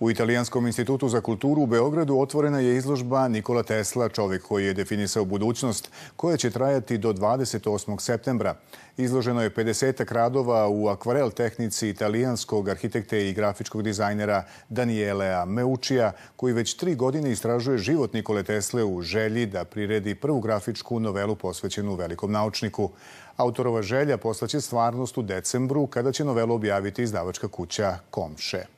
U Italijanskom institutu za kulturu u Beogradu otvorena je izložba Nikola Tesla, čovjek koji je definisao budućnost, koja će trajati do 28. septembra. Izloženo je 50 radova u akvarel tehnici italijanskog arhitekte i grafičkog dizajnera Danielea Meučija, koji već tri godine istražuje život Nikole Tesle u želji da priredi prvu grafičku novelu posvećenu velikom naučniku. Autorova želja postaće stvarnost u decembru, kada će novelu objaviti izdavačka kuća Komše.